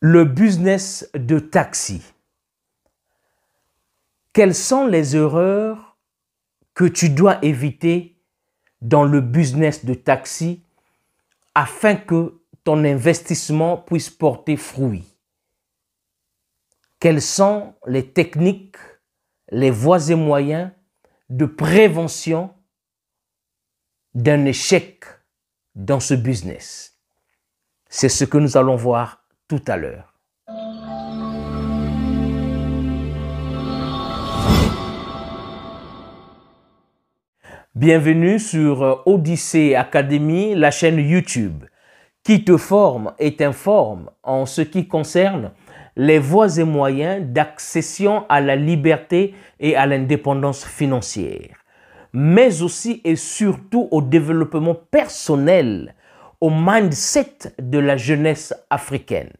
le business de taxi. Quelles sont les erreurs que tu dois éviter dans le business de taxi afin que ton investissement puisse porter fruit Quelles sont les techniques, les voies et moyens de prévention d'un échec dans ce business C'est ce que nous allons voir tout à l'heure. Bienvenue sur euh, Odyssey Academy, la chaîne YouTube, qui te forme et t'informe en ce qui concerne les voies et moyens d'accession à la liberté et à l'indépendance financière, mais aussi et surtout au développement personnel au mindset de la jeunesse africaine.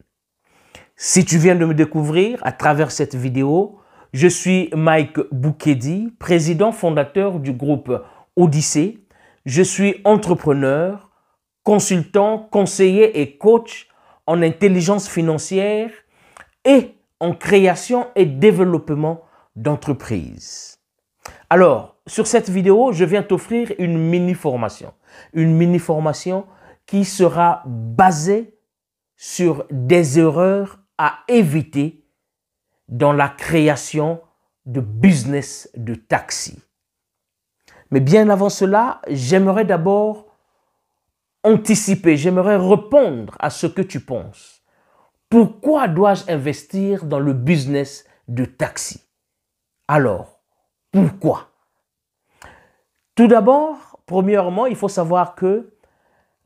Si tu viens de me découvrir à travers cette vidéo, je suis Mike Boukedi, président fondateur du groupe Odyssée. Je suis entrepreneur, consultant, conseiller et coach en intelligence financière et en création et développement d'entreprises. Alors, sur cette vidéo, je viens t'offrir une mini-formation. Une mini-formation qui sera basé sur des erreurs à éviter dans la création de business de taxi. Mais bien avant cela, j'aimerais d'abord anticiper, j'aimerais répondre à ce que tu penses. Pourquoi dois-je investir dans le business de taxi Alors, pourquoi Tout d'abord, premièrement, il faut savoir que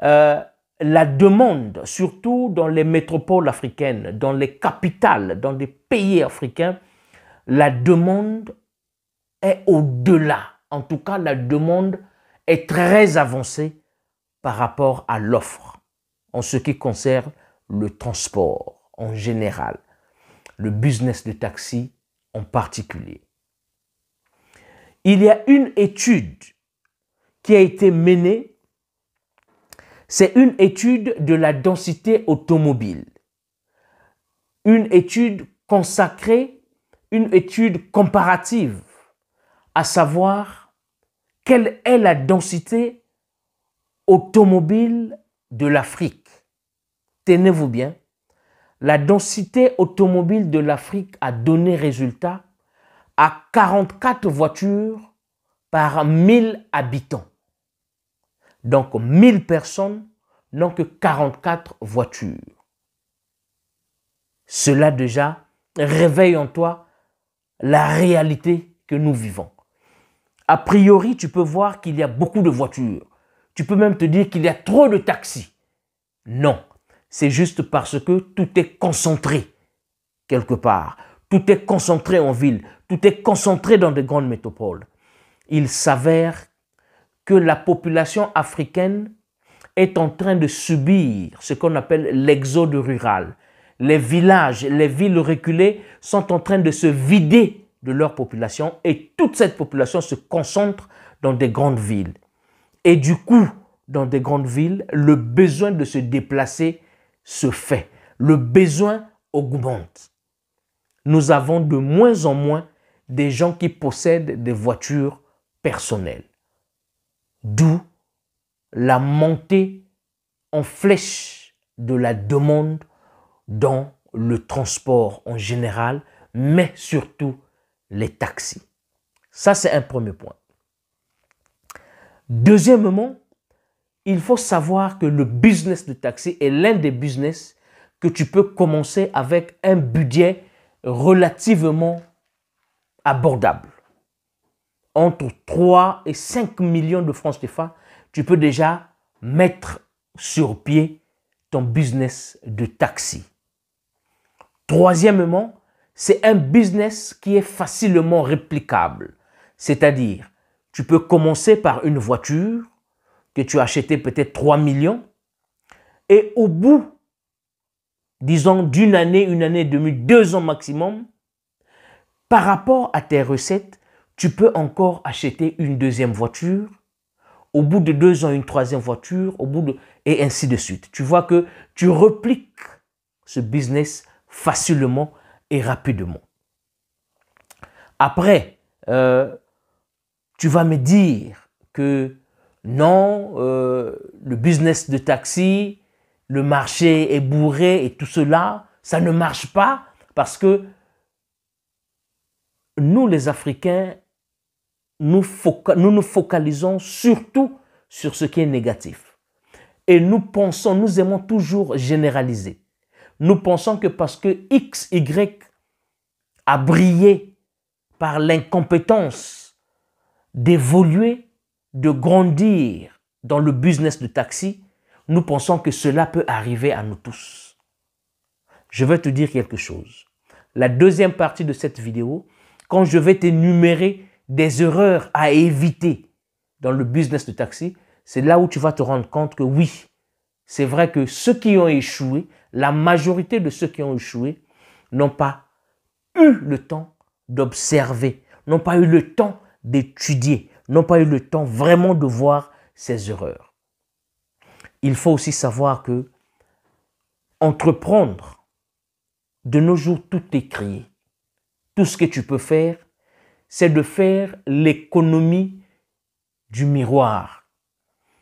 euh, la demande, surtout dans les métropoles africaines, dans les capitales, dans les pays africains, la demande est au-delà. En tout cas, la demande est très avancée par rapport à l'offre en ce qui concerne le transport en général, le business de taxi en particulier. Il y a une étude qui a été menée c'est une étude de la densité automobile. Une étude consacrée, une étude comparative, à savoir quelle est la densité automobile de l'Afrique. Tenez-vous bien, la densité automobile de l'Afrique a donné résultat à 44 voitures par 1000 habitants. Donc 1000 personnes n'ont que 44 voitures. Cela déjà réveille en toi la réalité que nous vivons. A priori, tu peux voir qu'il y a beaucoup de voitures. Tu peux même te dire qu'il y a trop de taxis. Non, c'est juste parce que tout est concentré quelque part. Tout est concentré en ville. Tout est concentré dans de grandes métropoles. Il s'avère que la population africaine est en train de subir ce qu'on appelle l'exode rural. Les villages, les villes reculées sont en train de se vider de leur population et toute cette population se concentre dans des grandes villes. Et du coup, dans des grandes villes, le besoin de se déplacer se fait. Le besoin augmente. Nous avons de moins en moins des gens qui possèdent des voitures personnelles. D'où la montée en flèche de la demande dans le transport en général, mais surtout les taxis. Ça, c'est un premier point. Deuxièmement, il faut savoir que le business de taxi est l'un des business que tu peux commencer avec un budget relativement abordable entre 3 et 5 millions de francs CFA, tu peux déjà mettre sur pied ton business de taxi. Troisièmement, c'est un business qui est facilement réplicable. C'est-à-dire, tu peux commencer par une voiture que tu as achetée peut-être 3 millions et au bout, disons, d'une année, une année et demie, deux ans maximum, par rapport à tes recettes, tu peux encore acheter une deuxième voiture, au bout de deux ans une troisième voiture, au bout de... et ainsi de suite. Tu vois que tu repliques ce business facilement et rapidement. Après, euh, tu vas me dire que non, euh, le business de taxi, le marché est bourré et tout cela, ça ne marche pas parce que nous les Africains, nous, nous nous focalisons surtout sur ce qui est négatif. Et nous pensons, nous aimons toujours généraliser. Nous pensons que parce que X, Y a brillé par l'incompétence d'évoluer, de grandir dans le business de taxi, nous pensons que cela peut arriver à nous tous. Je vais te dire quelque chose. La deuxième partie de cette vidéo, quand je vais t'énumérer des erreurs à éviter dans le business de taxi, c'est là où tu vas te rendre compte que oui, c'est vrai que ceux qui ont échoué, la majorité de ceux qui ont échoué, n'ont pas eu le temps d'observer, n'ont pas eu le temps d'étudier, n'ont pas eu le temps vraiment de voir ces erreurs. Il faut aussi savoir que entreprendre, de nos jours, tout est créé. Tout ce que tu peux faire, c'est de faire l'économie du miroir.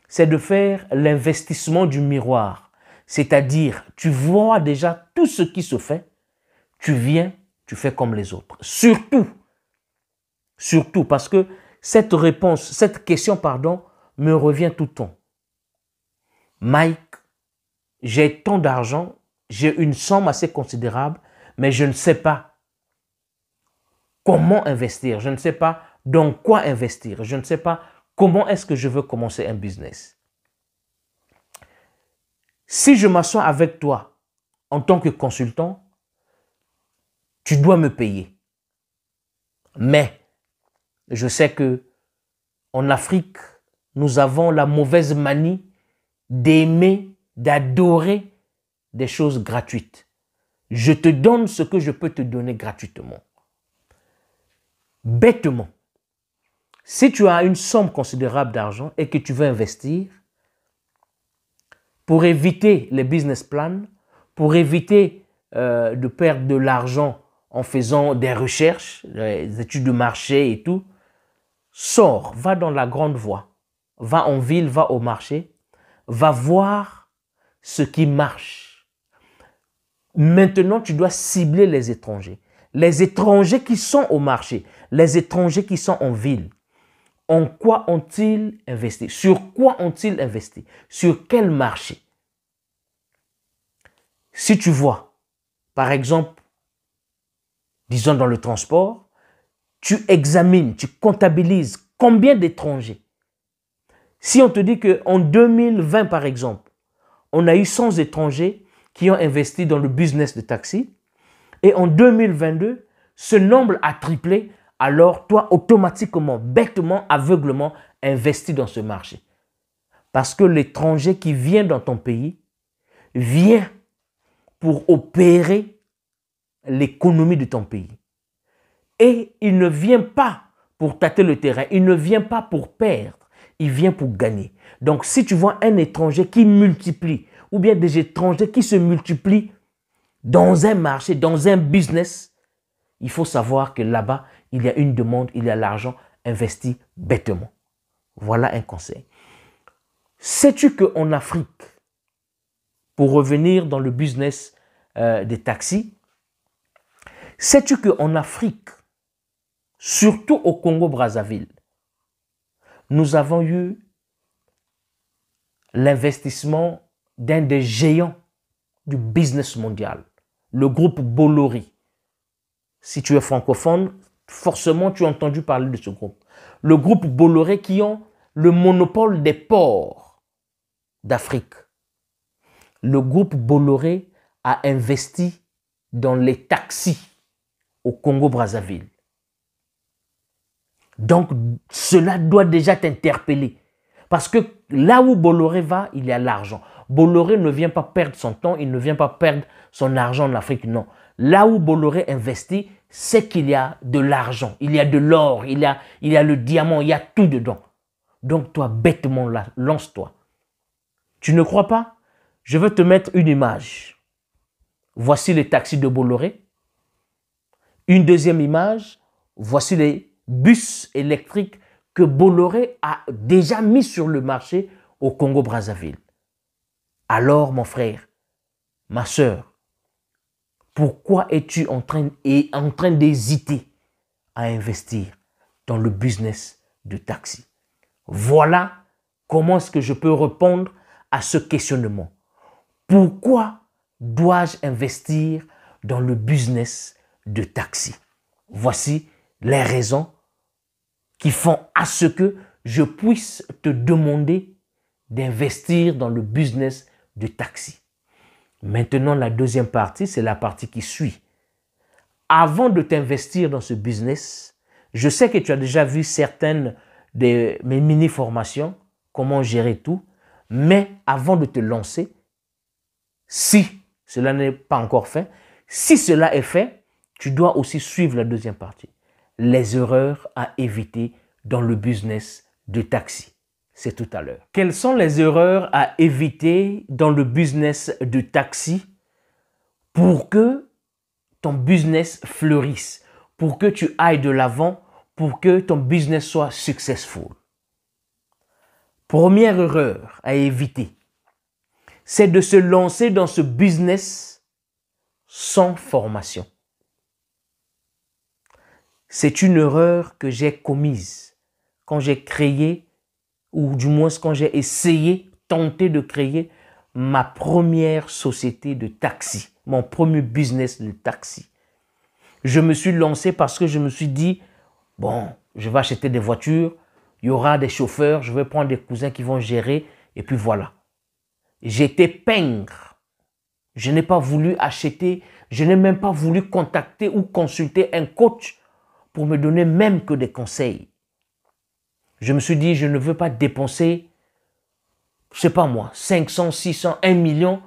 C'est de faire l'investissement du miroir. C'est-à-dire, tu vois déjà tout ce qui se fait, tu viens, tu fais comme les autres. Surtout, surtout parce que cette réponse, cette question, pardon, me revient tout le temps. Mike, j'ai tant d'argent, j'ai une somme assez considérable, mais je ne sais pas comment investir, je ne sais pas dans quoi investir, je ne sais pas comment est-ce que je veux commencer un business. Si je m'assois avec toi en tant que consultant, tu dois me payer. Mais je sais que en Afrique, nous avons la mauvaise manie d'aimer, d'adorer des choses gratuites. Je te donne ce que je peux te donner gratuitement bêtement. Si tu as une somme considérable d'argent et que tu veux investir, pour éviter les business plans, pour éviter euh, de perdre de l'argent en faisant des recherches, des études de marché et tout, sors, va dans la grande voie, va en ville, va au marché, va voir ce qui marche. Maintenant, tu dois cibler les étrangers. Les étrangers qui sont au marché, les étrangers qui sont en ville, en quoi ont-ils investi Sur quoi ont-ils investi Sur quel marché Si tu vois, par exemple, disons dans le transport, tu examines, tu comptabilises combien d'étrangers. Si on te dit qu'en 2020, par exemple, on a eu 100 étrangers qui ont investi dans le business de taxi, et en 2022, ce nombre a triplé alors toi, automatiquement, bêtement, aveuglement, investis dans ce marché. Parce que l'étranger qui vient dans ton pays vient pour opérer l'économie de ton pays. Et il ne vient pas pour tâter le terrain, il ne vient pas pour perdre, il vient pour gagner. Donc si tu vois un étranger qui multiplie, ou bien des étrangers qui se multiplient dans un marché, dans un business, il faut savoir que là-bas, il y a une demande, il y a l'argent investi bêtement. Voilà un conseil. Sais-tu qu'en Afrique, pour revenir dans le business euh, des taxis, sais-tu qu'en Afrique, surtout au Congo-Brazzaville, nous avons eu l'investissement d'un des géants du business mondial, le groupe Bolloré si tu es francophone, forcément tu as entendu parler de ce groupe. Le groupe Bolloré qui ont le monopole des ports d'Afrique. Le groupe Bolloré a investi dans les taxis au Congo-Brazzaville. Donc cela doit déjà t'interpeller. Parce que là où Bolloré va, il y a l'argent. Bolloré ne vient pas perdre son temps, il ne vient pas perdre son argent en Afrique, non. Là où Bolloré investit, c'est qu'il y a de l'argent, il y a de l'or, il, y a, il y a le diamant, il y a tout dedans. Donc toi, bêtement, là, lance-toi. Tu ne crois pas Je veux te mettre une image. Voici les taxis de Bolloré. Une deuxième image, voici les bus électriques que Bolloré a déjà mis sur le marché au Congo-Brazzaville. Alors, mon frère, ma soeur, pourquoi es-tu en train, en train d'hésiter à investir dans le business de taxi Voilà comment est-ce que je peux répondre à ce questionnement. Pourquoi dois-je investir dans le business de taxi Voici les raisons qui font à ce que je puisse te demander d'investir dans le business de taxi. Maintenant, la deuxième partie, c'est la partie qui suit. Avant de t'investir dans ce business, je sais que tu as déjà vu certaines de mes mini-formations, comment gérer tout, mais avant de te lancer, si cela n'est pas encore fait, si cela est fait, tu dois aussi suivre la deuxième partie, les erreurs à éviter dans le business de taxi c'est tout à l'heure. Quelles sont les erreurs à éviter dans le business du taxi pour que ton business fleurisse, pour que tu ailles de l'avant, pour que ton business soit successful Première erreur à éviter, c'est de se lancer dans ce business sans formation. C'est une erreur que j'ai commise quand j'ai créé ou du moins quand j'ai essayé, tenté de créer ma première société de taxi, mon premier business de taxi. Je me suis lancé parce que je me suis dit, bon, je vais acheter des voitures, il y aura des chauffeurs, je vais prendre des cousins qui vont gérer, et puis voilà. J'étais pingre. Je n'ai pas voulu acheter, je n'ai même pas voulu contacter ou consulter un coach pour me donner même que des conseils. Je me suis dit, je ne veux pas dépenser, je sais pas moi, 500, 600, 1 million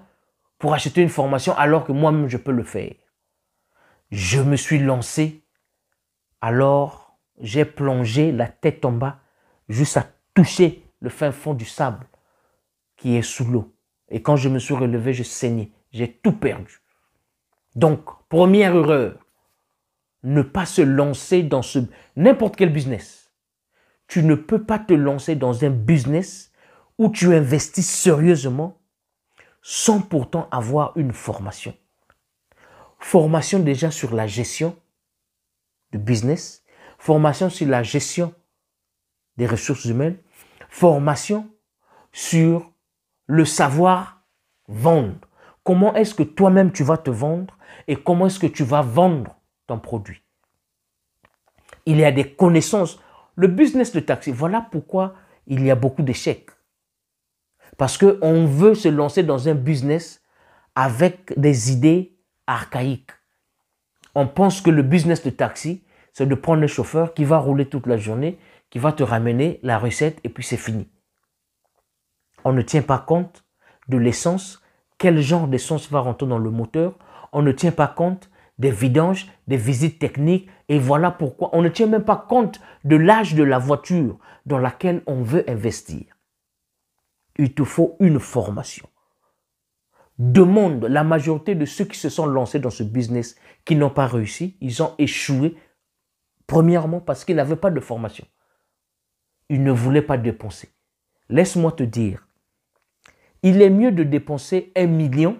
pour acheter une formation alors que moi-même je peux le faire. Je me suis lancé. Alors, j'ai plongé la tête en bas juste à toucher le fin fond du sable qui est sous l'eau. Et quand je me suis relevé, je saignais. J'ai tout perdu. Donc, première erreur, ne pas se lancer dans ce n'importe quel business tu ne peux pas te lancer dans un business où tu investis sérieusement sans pourtant avoir une formation. Formation déjà sur la gestion du business, formation sur la gestion des ressources humaines, formation sur le savoir vendre. Comment est-ce que toi-même tu vas te vendre et comment est-ce que tu vas vendre ton produit. Il y a des connaissances le business de taxi, voilà pourquoi il y a beaucoup d'échecs. Parce qu'on veut se lancer dans un business avec des idées archaïques. On pense que le business de taxi, c'est de prendre le chauffeur qui va rouler toute la journée, qui va te ramener la recette et puis c'est fini. On ne tient pas compte de l'essence, quel genre d'essence va rentrer dans le moteur. On ne tient pas compte des vidanges, des visites techniques, et voilà pourquoi on ne tient même pas compte de l'âge de la voiture dans laquelle on veut investir. Il te faut une formation. Demande la majorité de ceux qui se sont lancés dans ce business, qui n'ont pas réussi, ils ont échoué, premièrement parce qu'ils n'avaient pas de formation. Ils ne voulaient pas dépenser. Laisse-moi te dire, il est mieux de dépenser un million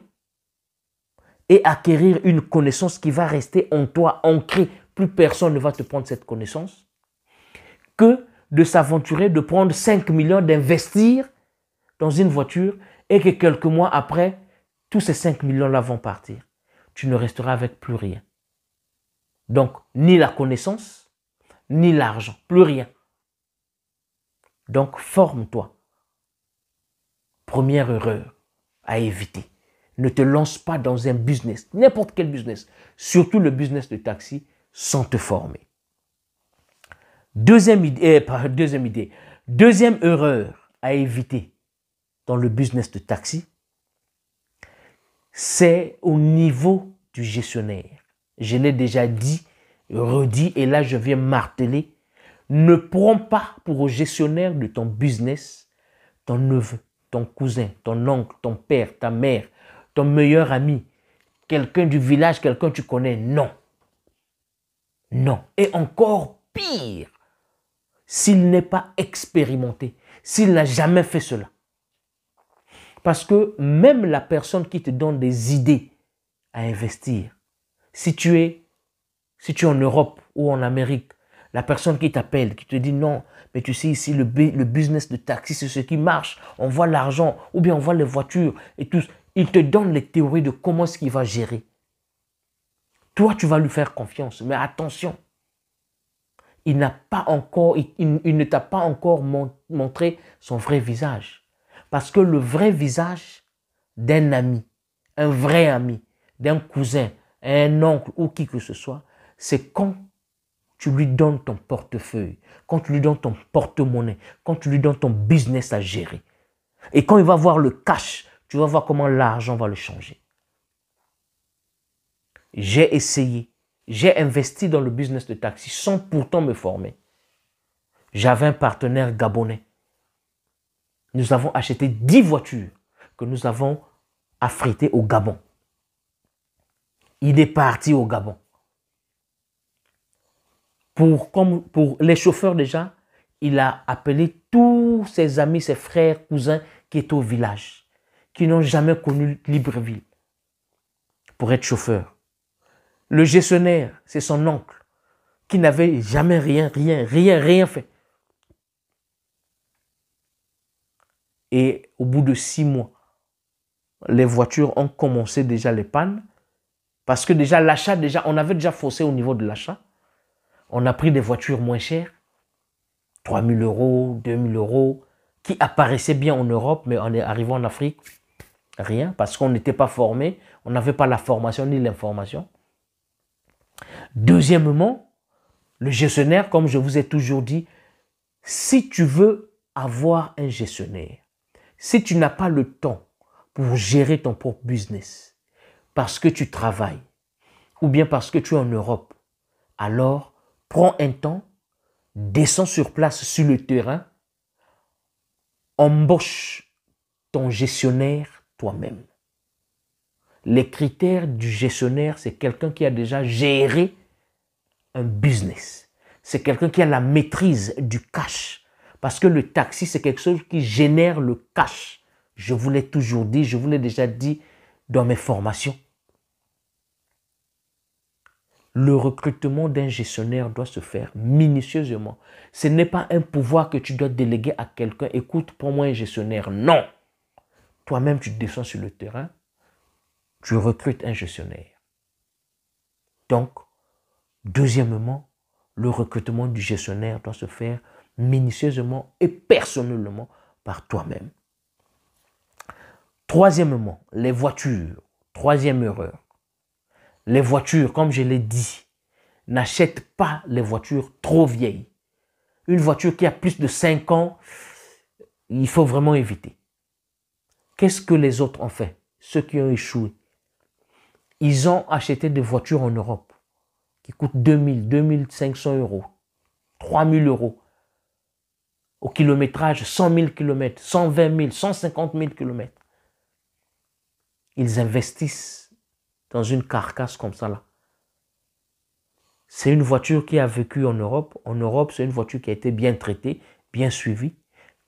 et acquérir une connaissance qui va rester en toi, ancrée. Plus personne ne va te prendre cette connaissance. Que de s'aventurer, de prendre 5 millions, d'investir dans une voiture et que quelques mois après, tous ces 5 millions-là vont partir. Tu ne resteras avec plus rien. Donc, ni la connaissance, ni l'argent, plus rien. Donc, forme-toi. Première erreur à éviter ne te lance pas dans un business, n'importe quel business, surtout le business de taxi, sans te former. Deuxième idée, eh, deuxième idée, deuxième erreur à éviter dans le business de taxi, c'est au niveau du gestionnaire. Je l'ai déjà dit, redit, et là je viens marteler, ne prends pas pour au gestionnaire de ton business ton neveu, ton cousin, ton oncle, ton père, ta mère, ton meilleur ami, quelqu'un du village, quelqu'un que tu connais. Non. Non. Et encore pire, s'il n'est pas expérimenté, s'il n'a jamais fait cela. Parce que même la personne qui te donne des idées à investir, si tu es, si en Europe ou en Amérique, la personne qui t'appelle, qui te dit non, mais tu sais ici, le, le business de taxi, c'est ce qui marche. On voit l'argent, ou bien on voit les voitures et tout. Il te donne les théories de comment est-ce qu'il va gérer. Toi, tu vas lui faire confiance. Mais attention, il, n'a pas encore, il, ne t'a pas encore montré son vrai visage. Parce que le vrai visage d'un ami, un vrai ami, d'un cousin, un oncle ou qui que ce soit, c'est quand tu lui donnes ton portefeuille, quand tu lui donnes ton porte-monnaie, quand tu lui donnes ton business à gérer. Et quand il va voir le cash, tu vas voir comment l'argent va le changer. J'ai essayé. J'ai investi dans le business de taxi sans pourtant me former. J'avais un partenaire gabonais. Nous avons acheté 10 voitures que nous avons affrétées au Gabon. Il est parti au Gabon. Pour, comme, pour les chauffeurs déjà, il a appelé tous ses amis, ses frères, cousins qui étaient au village qui n'ont jamais connu Libreville pour être chauffeur. Le gestionnaire, c'est son oncle, qui n'avait jamais rien, rien, rien, rien fait. Et au bout de six mois, les voitures ont commencé déjà les pannes. Parce que déjà, l'achat, déjà, on avait déjà faussé au niveau de l'achat. On a pris des voitures moins chères, 3 000 euros, 2 000 euros, qui apparaissaient bien en Europe, mais en arrivant en Afrique, Rien, parce qu'on n'était pas formé, on n'avait pas la formation ni l'information. Deuxièmement, le gestionnaire, comme je vous ai toujours dit, si tu veux avoir un gestionnaire, si tu n'as pas le temps pour gérer ton propre business, parce que tu travailles, ou bien parce que tu es en Europe, alors prends un temps, descends sur place, sur le terrain, embauche ton gestionnaire toi-même. Les critères du gestionnaire, c'est quelqu'un qui a déjà géré un business. C'est quelqu'un qui a la maîtrise du cash. Parce que le taxi, c'est quelque chose qui génère le cash. Je vous l'ai toujours dit, je vous l'ai déjà dit dans mes formations. Le recrutement d'un gestionnaire doit se faire minutieusement. Ce n'est pas un pouvoir que tu dois déléguer à quelqu'un. Écoute, pour moi un gestionnaire. Non. Toi-même, tu descends sur le terrain, tu recrutes un gestionnaire. Donc, deuxièmement, le recrutement du gestionnaire doit se faire minutieusement et personnellement par toi-même. Troisièmement, les voitures. Troisième erreur. Les voitures, comme je l'ai dit, n'achètent pas les voitures trop vieilles. Une voiture qui a plus de 5 ans, il faut vraiment éviter. Qu'est-ce que les autres ont fait Ceux qui ont échoué. Ils ont acheté des voitures en Europe qui coûtent 2000, 2500 euros, 3000 euros. Au kilométrage, 100 000 km, 120 000, 150 000 km. Ils investissent dans une carcasse comme ça là. C'est une voiture qui a vécu en Europe. En Europe, c'est une voiture qui a été bien traitée, bien suivie.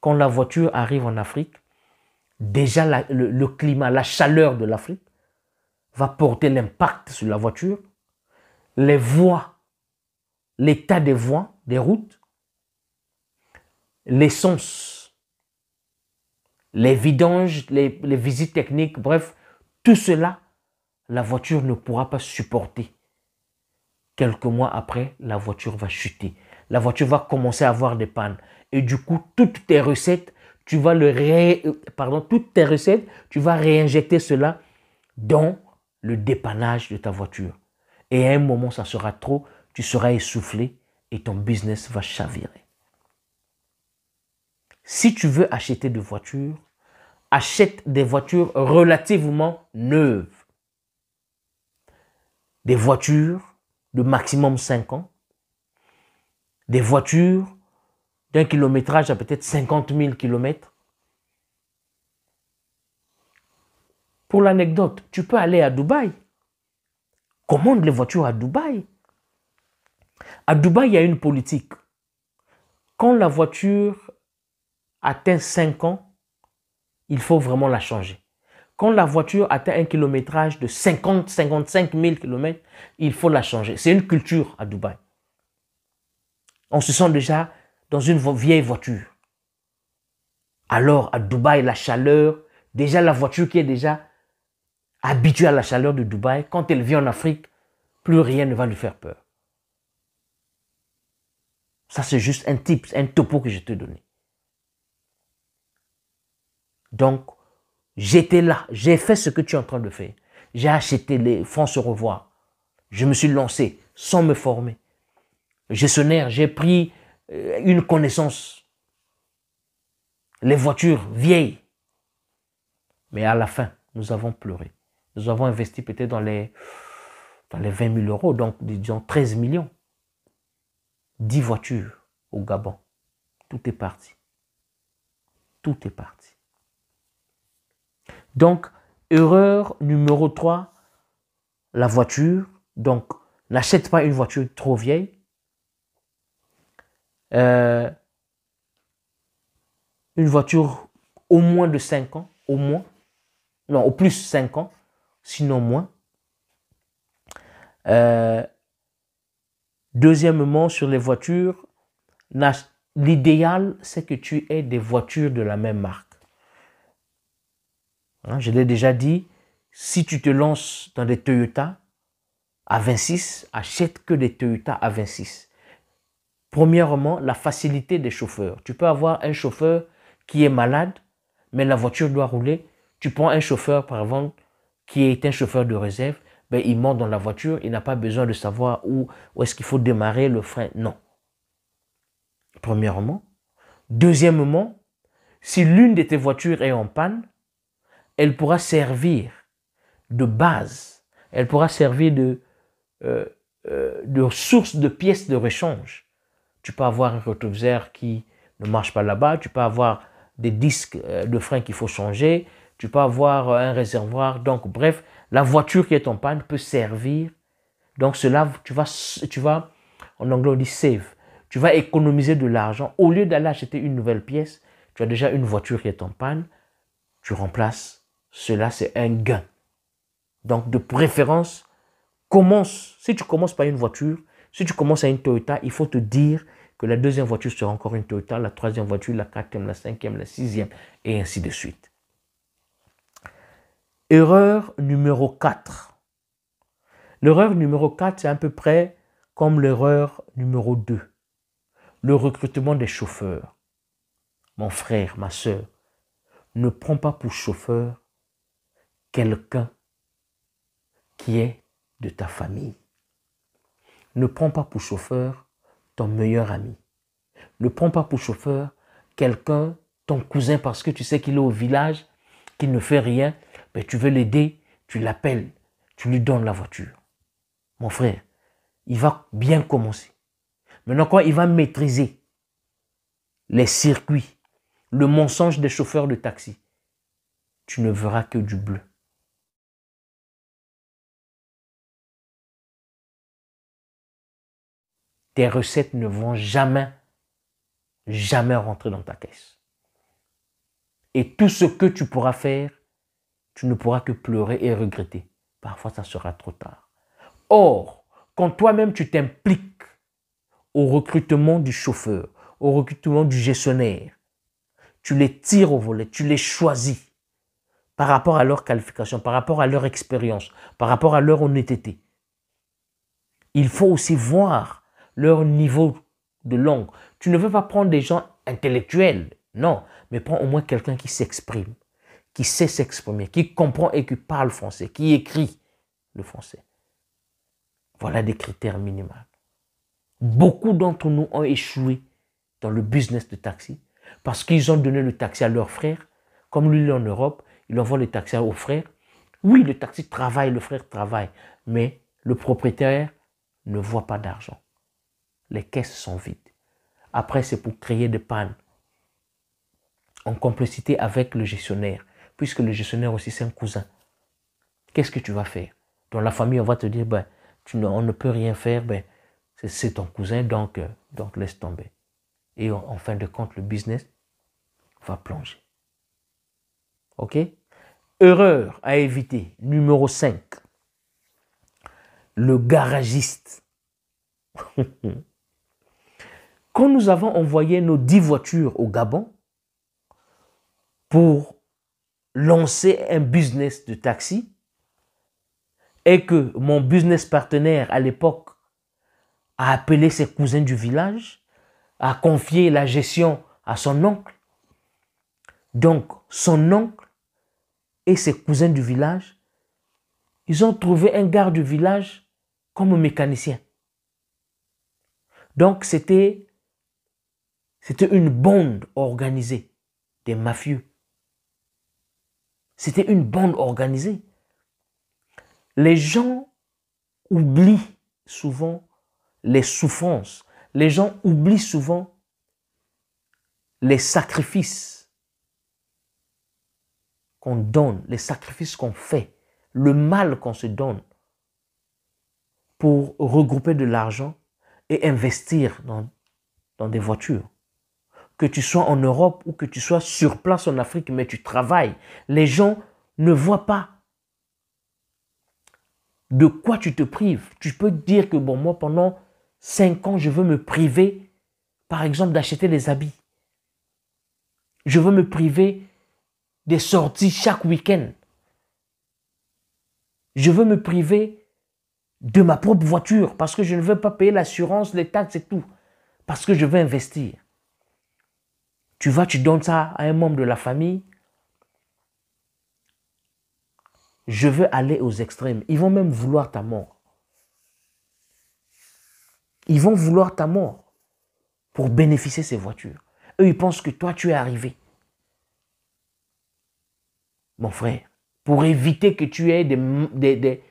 Quand la voiture arrive en Afrique, déjà le, climat, la chaleur de l'Afrique va porter l'impact sur la voiture, les voies, l'état des voies, des routes, l'essence, les vidanges, les visites techniques, bref, tout cela, la voiture ne pourra pas supporter. Quelques mois après, la voiture va chuter. La voiture va commencer à avoir des pannes. Et du coup, toutes tes recettes tu vas le pardon, toutes tes recettes, tu vas réinjecter cela dans le dépannage de ta voiture. Et à un moment, ça sera trop, tu seras essoufflé et ton business va chavirer. Si tu veux acheter des voitures, achète des voitures relativement neuves. Des voitures de maximum 5 ans. Des voitures d'un kilométrage à peut-être 50 000 kilomètres. Pour l'anecdote, tu peux aller à Dubaï. Commande les voitures à Dubaï. À Dubaï, il y a une politique. Quand la voiture atteint 5 ans, il faut vraiment la changer. Quand la voiture atteint un kilométrage de 50-55 000 km, il faut la changer. C'est une culture à Dubaï. On se sent déjà dans une vieille voiture. Alors, à Dubaï, la chaleur, déjà la voiture qui est déjà habituée à la chaleur de Dubaï, quand elle vient en Afrique, plus rien ne va lui faire peur. Ça, c'est juste un tip, un topo que je te donnais. Donc, j'étais là, j'ai fait ce que tu es en train de faire. J'ai acheté les fonds se revoir. Je me suis lancé sans me former. J'ai nerf, j'ai pris euh, une connaissance. Les voitures vieilles. Mais à la fin, nous avons pleuré. Nous avons investi peut-être dans les, dans les 20 000 euros, donc disons 13 millions. 10 voitures au Gabon. Tout est parti. Tout est parti. Donc, erreur numéro 3, la voiture. Donc, n'achète pas une voiture trop vieille. Euh, une voiture au moins de 5 ans, au moins, non, au plus 5 ans, sinon moins. Euh, deuxièmement, sur les voitures, l'idéal, c'est que tu aies des voitures de la même marque. Hein, je l'ai déjà dit, si tu te lances dans des Toyota à 26, achète que des Toyota à 26. Premièrement, la facilité des chauffeurs. Tu peux avoir un chauffeur qui est malade, mais la voiture doit rouler. Tu prends un chauffeur, par exemple, qui est un chauffeur de réserve, ben, il monte dans la voiture, il n'a pas besoin de savoir où, est-ce qu'il faut démarrer le frein. Non. Premièrement. Deuxièmement, si l'une de tes voitures est en panne, elle pourra servir de base, elle pourra servir de, euh, euh, de source de pièces de rechange tu peux avoir un rétroviseur qui ne marche pas là-bas. Tu peux avoir des disques euh, de frein qu'il faut changer. Tu peux avoir euh, un réservoir. Donc, bref, la voiture qui est en panne peut servir. Donc, cela, tu vas, tu vas en anglais, on dit save. Tu vas économiser de l'argent. Au lieu d'aller acheter une nouvelle pièce, tu as déjà une voiture qui est en panne. Tu remplaces. Cela, c'est un gain. Donc, de préférence, commence. Si tu commences par une voiture, si tu commences à une Toyota, il faut te dire que la deuxième voiture sera encore une Toyota, la troisième voiture, la quatrième, la cinquième, la sixième, et ainsi de suite. Erreur numéro 4. L'erreur numéro 4, c'est à peu près comme l'erreur numéro 2. Le recrutement des chauffeurs. Mon frère, ma soeur, ne prends pas pour chauffeur quelqu'un qui est de ta famille. Ne prends pas pour chauffeur ton meilleur ami. Ne prends pas pour chauffeur quelqu'un, ton cousin, parce que tu sais qu'il est au village, qu'il ne fait rien, mais tu veux l'aider, tu l'appelles, tu lui donnes la voiture. Mon frère, il va bien commencer. Maintenant, quand il va maîtriser les circuits, le mensonge des chauffeurs de taxi, tu ne verras que du bleu. tes recettes ne vont jamais, jamais rentrer dans ta caisse. Et tout ce que tu pourras faire, tu ne pourras que pleurer et regretter. Parfois, ça sera trop tard. Or, quand toi-même tu t'impliques au recrutement du chauffeur, au recrutement du gestionnaire, tu les tires au volet, tu les choisis par rapport à leur qualification, par rapport à leur expérience, par rapport à leur honnêteté. Il faut aussi voir leur niveau de langue. Tu ne veux pas prendre des gens intellectuels, non, mais prends au moins quelqu'un qui s'exprime, qui sait s'exprimer, qui comprend et qui parle français, qui écrit le français. Voilà des critères minimaux. Beaucoup d'entre nous ont échoué dans le business de taxi parce qu'ils ont donné le taxi à leur frère. Comme lui, en Europe, il envoie le taxi au frère. Oui, le taxi travaille, le frère travaille, mais le propriétaire ne voit pas d'argent les caisses sont vides. Après, c'est pour créer des pannes en complicité avec le gestionnaire, puisque le gestionnaire aussi c'est un cousin. Qu'est-ce que tu vas faire Dans la famille, on va te dire, ben, tu on ne peut rien faire, ben, c'est ton cousin, donc, euh, donc laisse tomber. Et en, fin de compte, le business va plonger. OK Erreur à éviter, numéro 5. Le garagiste. Quand nous avons envoyé nos dix voitures au Gabon pour lancer un business de taxi, et que mon business partenaire à l'époque a appelé ses cousins du village, a confié la gestion à son oncle. Donc, son oncle et ses cousins du village, ils ont trouvé un gars du village comme mécanicien. Donc, c'était c'était une bande organisée des mafieux. C'était une bande organisée. Les gens oublient souvent les souffrances. Les gens oublient souvent les sacrifices qu'on donne, les sacrifices qu'on fait, le mal qu'on se donne pour regrouper de l'argent et investir dans, dans des voitures que tu sois en Europe ou que tu sois sur place en Afrique, mais tu travailles. Les gens ne voient pas de quoi tu te prives. Tu peux dire que, bon, moi, pendant 5 ans, je veux me priver, par exemple, d'acheter des habits. Je veux me priver des sorties chaque week-end. Je veux me priver de ma propre voiture parce que je ne veux pas payer l'assurance, les taxes et tout. Parce que je veux investir. Tu vas, tu donnes ça à un membre de la famille. Je veux aller aux extrêmes. Ils vont même vouloir ta mort. Ils vont vouloir ta mort pour bénéficier ces voitures. Eux, ils pensent que toi, tu es arrivé. Mon frère, pour éviter que tu aies des,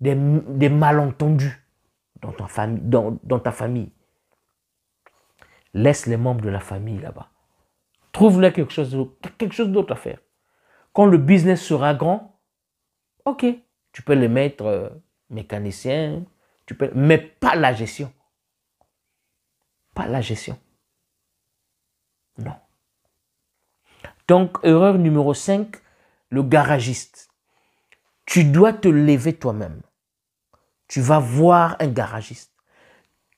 des, malentendus dans ta famille, laisse les membres de la famille là-bas trouve là quelque chose, quelque chose d'autre à faire. Quand le business sera grand, ok, tu peux le mettre euh, mécanicien, tu peux, mais pas la gestion. Pas la gestion. Non. Donc, erreur numéro 5, le garagiste. Tu dois te lever toi-même. Tu vas voir un garagiste.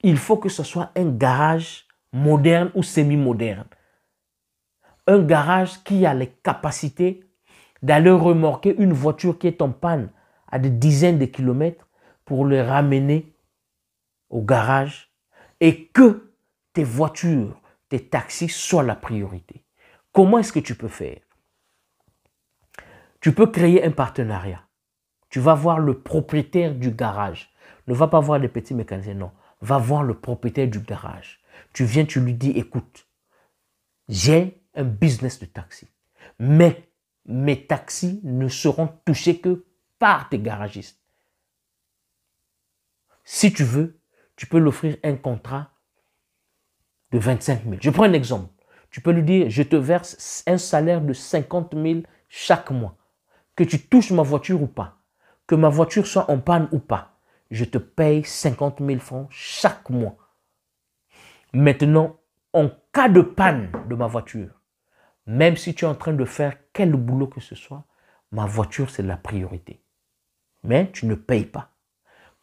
Il faut que ce soit un garage moderne ou semi-moderne un garage qui a les capacités d'aller remorquer une voiture qui est en panne à des dizaines de kilomètres pour le ramener au garage et que tes voitures, tes taxis soient la priorité. Comment est-ce que tu peux faire Tu peux créer un partenariat. Tu vas voir le propriétaire du garage. Ne va pas voir les petits mécaniciens, non. Va voir le propriétaire du garage. Tu viens, tu lui dis, écoute, j'ai un business de taxi. Mais mes taxis ne seront touchés que par tes garagistes. Si tu veux, tu peux l'offrir un contrat de 25 000. Je prends un exemple. Tu peux lui dire, je te verse un salaire de 50 000 chaque mois. Que tu touches ma voiture ou pas, que ma voiture soit en panne ou pas, je te paye 50 000 francs chaque mois. Maintenant, en cas de panne de ma voiture, même si tu es en train de faire quel boulot que ce soit, ma voiture, c'est la priorité. Mais tu ne payes pas.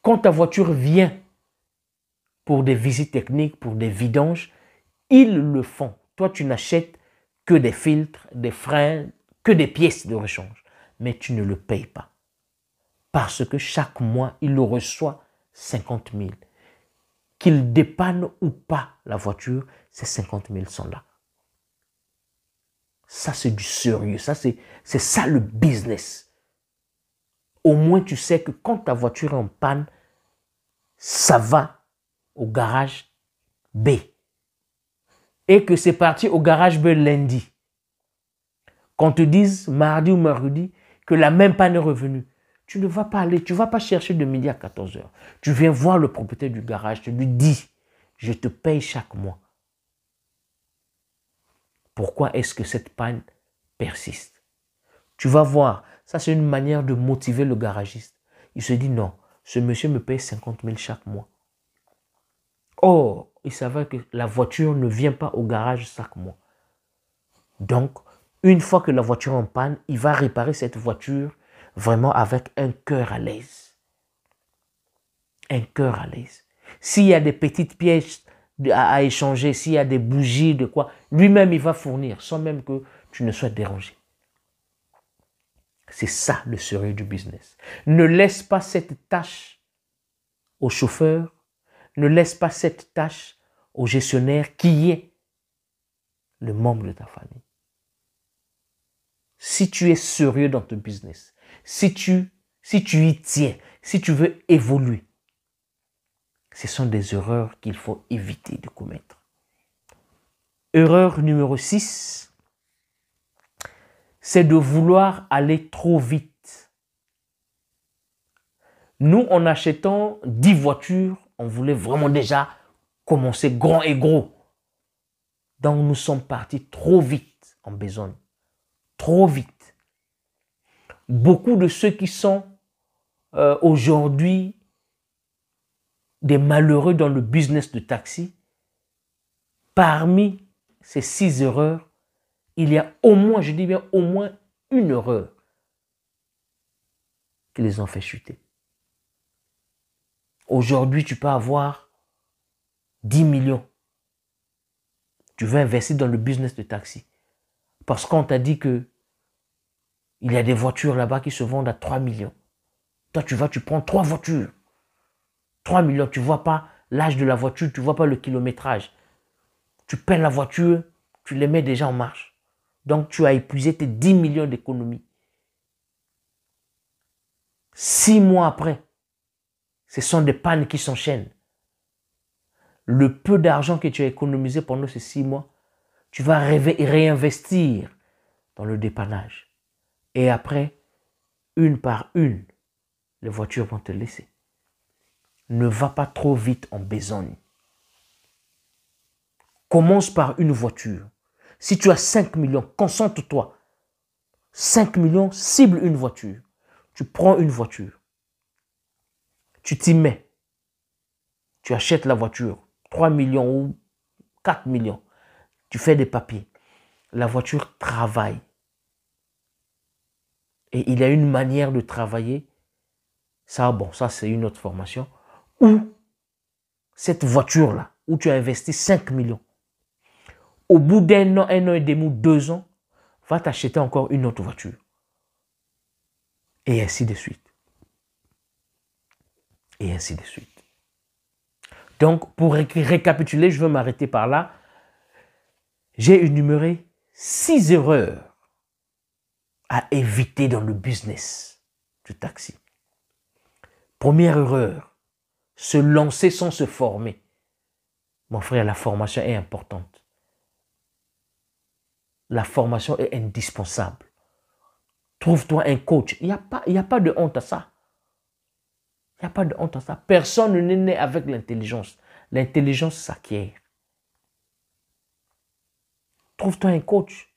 Quand ta voiture vient pour des visites techniques, pour des vidanges, ils le font. Toi, tu n'achètes que des filtres, des freins, que des pièces de rechange. Mais tu ne le payes pas. Parce que chaque mois, il reçoit 50 000. Qu'il dépanne ou pas la voiture, ces 50 000 sont là. Ça, c'est du sérieux. Ça, c'est, c'est ça le business. Au moins, tu sais que quand ta voiture est en panne, ça va au garage B. Et que c'est parti au garage B lundi. Qu'on te dise mardi ou mercredi que la même panne est revenue. Tu ne vas pas aller, tu ne vas pas chercher de midi à 14h. Tu viens voir le propriétaire du garage, tu lui dis, je te paye chaque mois. Pourquoi est-ce que cette panne persiste Tu vas voir, ça c'est une manière de motiver le garagiste. Il se dit non, ce monsieur me paye 50 000 chaque mois. Or, il savait que la voiture ne vient pas au garage chaque mois. Donc, une fois que la voiture en panne, il va réparer cette voiture vraiment avec un cœur à l'aise. Un cœur à l'aise. S'il y a des petites pièces à, échanger, s'il y a des bougies, de quoi, lui-même il va fournir sans même que tu ne sois dérangé. C'est ça le sérieux du business. Ne laisse pas cette tâche au chauffeur, ne laisse pas cette tâche au gestionnaire qui est le membre de ta famille. Si tu es sérieux dans ton business, si tu, si tu y tiens, si tu veux évoluer, ce sont des erreurs qu'il faut éviter de commettre. Erreur numéro 6, c'est de vouloir aller trop vite. Nous, en achetant 10 voitures, on voulait vraiment déjà commencer grand et gros. Donc nous sommes partis trop vite en besogne. Trop vite. Beaucoup de ceux qui sont euh, aujourd'hui des malheureux dans le business de taxi, parmi ces six erreurs, il y a au moins, je dis bien au moins une erreur qui les ont fait chuter. Aujourd'hui, tu peux avoir 10 millions. Tu veux investir dans le business de taxi. Parce qu'on t'a dit que il y a des voitures là-bas qui se vendent à 3 millions. Toi, tu vas, tu prends trois voitures. 3 millions, tu ne vois pas l'âge de la voiture, tu ne vois pas le kilométrage. Tu peines la voiture, tu les mets déjà en marche. Donc tu as épuisé tes 10 millions d'économies. Six mois après, ce sont des pannes qui s'enchaînent. Le peu d'argent que tu as économisé pendant ces six mois, tu vas réinvestir dans le dépannage. Et après, une par une, les voitures vont te laisser ne va pas trop vite en besogne. Commence par une voiture. Si tu as 5 millions, concentre-toi. 5 millions, cible une voiture. Tu prends une voiture. Tu t'y mets. Tu achètes la voiture. 3 millions ou 4 millions. Tu fais des papiers. La voiture travaille. Et il y a une manière de travailler. Ça, bon, ça c'est une autre formation cette voiture-là, où tu as investi 5 millions, au bout d'un an, un an et demi, deux ans, va t'acheter encore une autre voiture. Et ainsi de suite. Et ainsi de suite. Donc, pour récapituler, je veux m'arrêter par là. J'ai énuméré six erreurs à éviter dans le business du taxi. Première erreur, se lancer sans se former. Mon frère, la formation est importante. La formation est indispensable. Trouve-toi un coach. Il n'y a, pas, y a pas de honte à ça. Il n'y a pas de honte à ça. Personne n'est né avec l'intelligence. L'intelligence s'acquiert. Trouve-toi un coach,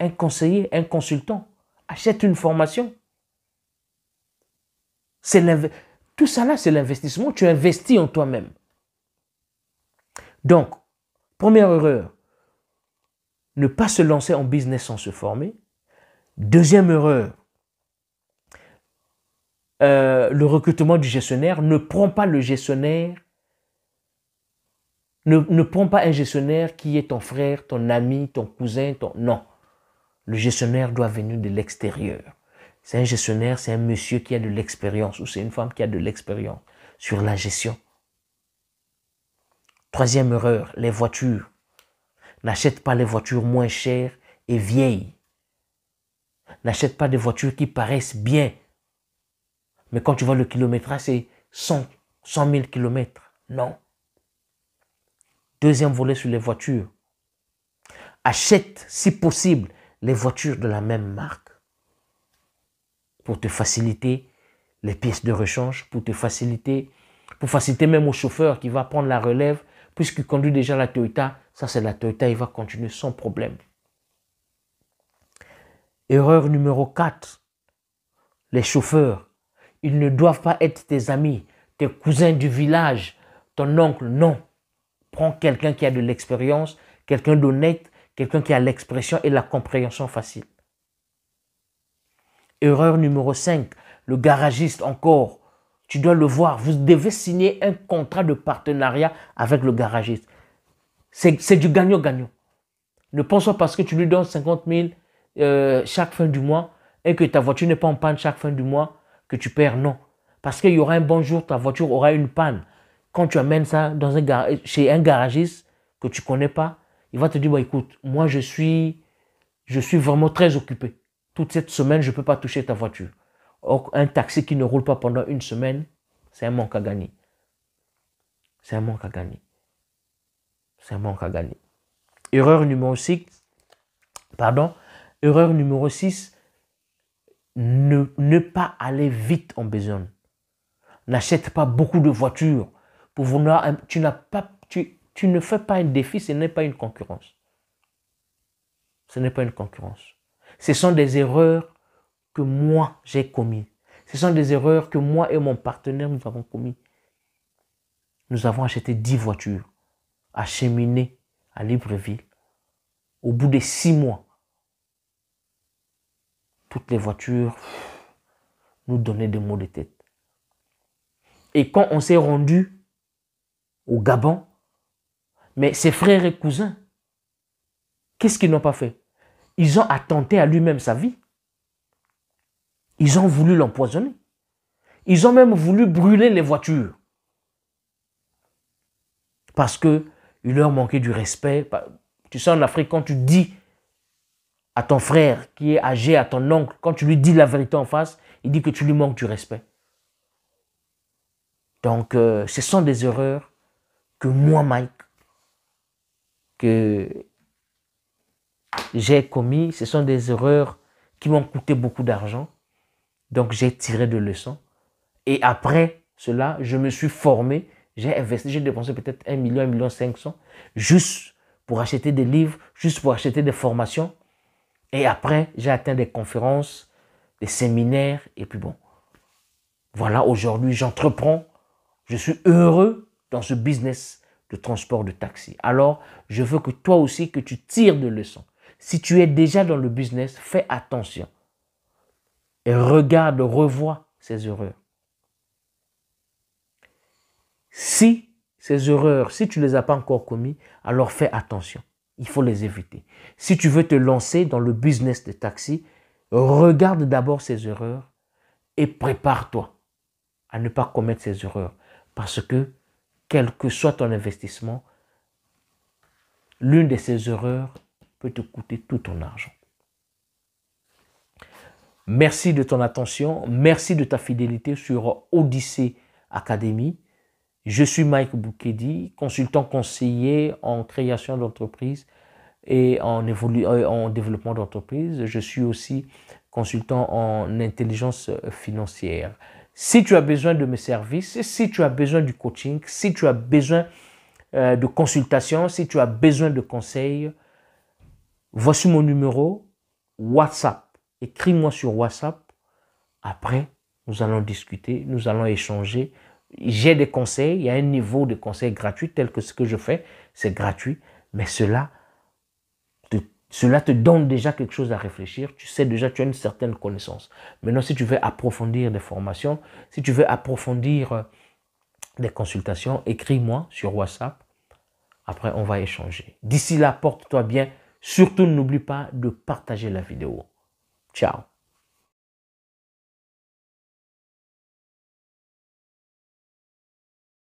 un conseiller, un consultant. Achète une formation. C'est tout ça là, c'est l'investissement. Tu investis en toi-même. Donc, première erreur, ne pas se lancer en business sans se former. Deuxième erreur, euh, le recrutement du gestionnaire. Ne prend pas le gestionnaire. Ne, ne prends pas un gestionnaire qui est ton frère, ton ami, ton cousin, ton... Non. Le gestionnaire doit venir de l'extérieur. C'est un gestionnaire, c'est un monsieur qui a de l'expérience ou c'est une femme qui a de l'expérience sur la gestion. Troisième erreur, les voitures. N'achète pas les voitures moins chères et vieilles. N'achète pas des voitures qui paraissent bien. Mais quand tu vois le kilométrage, c'est 100, 000 kilomètres. Non. Deuxième volet sur les voitures. Achète, si possible, les voitures de la même marque pour te faciliter les pièces de rechange, pour te faciliter, pour faciliter même au chauffeur qui va prendre la relève, puisqu'il conduit déjà la Toyota, ça c'est la Toyota, il va continuer sans problème. Erreur numéro 4, les chauffeurs, ils ne doivent pas être tes amis, tes cousins du village, ton oncle, non. Prends quelqu'un qui a de l'expérience, quelqu'un d'honnête, quelqu'un qui a l'expression et la compréhension facile. Erreur numéro 5, le garagiste encore. Tu dois le voir. Vous devez signer un contrat de partenariat avec le garagiste. C'est du gagnant-gagnant. Ne pense pas parce que tu lui donnes 50 000 euh, chaque fin du mois et que ta voiture n'est pas en panne chaque fin du mois que tu perds. Non. Parce qu'il y aura un bon jour, ta voiture aura une panne. Quand tu amènes ça dans un chez un garagiste que tu connais pas, il va te dire, bah, écoute, moi je suis, je suis vraiment très occupé toute cette semaine, je ne peux pas toucher ta voiture. un taxi qui ne roule pas pendant une semaine, c'est un manque à gagner. C'est un manque à gagner. C'est un manque à gagner. Erreur numéro 6, pardon, erreur numéro 6, ne, ne pas aller vite en besogne. N'achète pas beaucoup de voitures pour tu n'as pas, tu, tu ne fais pas un défi, ce n'est pas une concurrence. Ce n'est pas une concurrence. Ce sont des erreurs que moi j'ai commises. Ce sont des erreurs que moi et mon partenaire nous avons commises. Nous avons acheté 10 voitures, à acheminées à Libreville. Au bout de 6 mois, toutes les voitures nous donnaient des maux de tête. Et quand on s'est rendu au Gabon, mais ses frères et cousins, qu'est-ce qu'ils n'ont pas fait ils ont attenté à lui-même sa vie. Ils ont voulu l'empoisonner. Ils ont même voulu brûler les voitures. Parce que leur manquait du respect. Bah, tu sais, en Afrique, quand tu dis à ton frère qui est âgé, à ton oncle, quand tu lui dis la vérité en face, il dit que tu lui manques du respect. Donc, euh, ce sont des erreurs que moi, Mike, que j'ai commis, ce sont des erreurs qui m'ont coûté beaucoup d'argent. Donc j'ai tiré de leçons. Et après cela, je me suis formé, j'ai investi, j'ai dépensé peut-être 1 million, 1 million 500, juste pour acheter des livres, juste pour acheter des formations. Et après, j'ai atteint des conférences, des séminaires, et puis bon. Voilà, aujourd'hui, j'entreprends. Je suis heureux dans ce business de transport de taxi. Alors, je veux que toi aussi, que tu tires de leçons. Si tu es déjà dans le business, fais attention. Et regarde, revois ces erreurs. Si ces erreurs, si tu ne les as pas encore commises, alors fais attention. Il faut les éviter. Si tu veux te lancer dans le business de taxi, regarde d'abord ces erreurs et prépare-toi à ne pas commettre ces erreurs. Parce que, quel que soit ton investissement, l'une de ces erreurs te coûter tout ton argent. Merci de ton attention, merci de ta fidélité sur Odyssée Academy. Je suis Mike Boukedi, consultant conseiller en création d'entreprise et en, évolu euh, en développement d'entreprise. Je suis aussi consultant en intelligence financière. Si tu as besoin de mes services, si tu as besoin du coaching, si tu as besoin euh, de consultation, si tu as besoin de conseils, Voici mon numéro WhatsApp. Écris-moi sur WhatsApp. Après, nous allons discuter, nous allons échanger. J'ai des conseils, il y a un niveau de conseils gratuit tel que ce que je fais, c'est gratuit, mais cela te, cela te donne déjà quelque chose à réfléchir, tu sais déjà, tu as une certaine connaissance. Maintenant, si tu veux approfondir des formations, si tu veux approfondir euh, des consultations, écris-moi sur WhatsApp. Après, on va échanger. D'ici là, porte-toi bien. Surtout, n'oublie pas de partager la vidéo. Ciao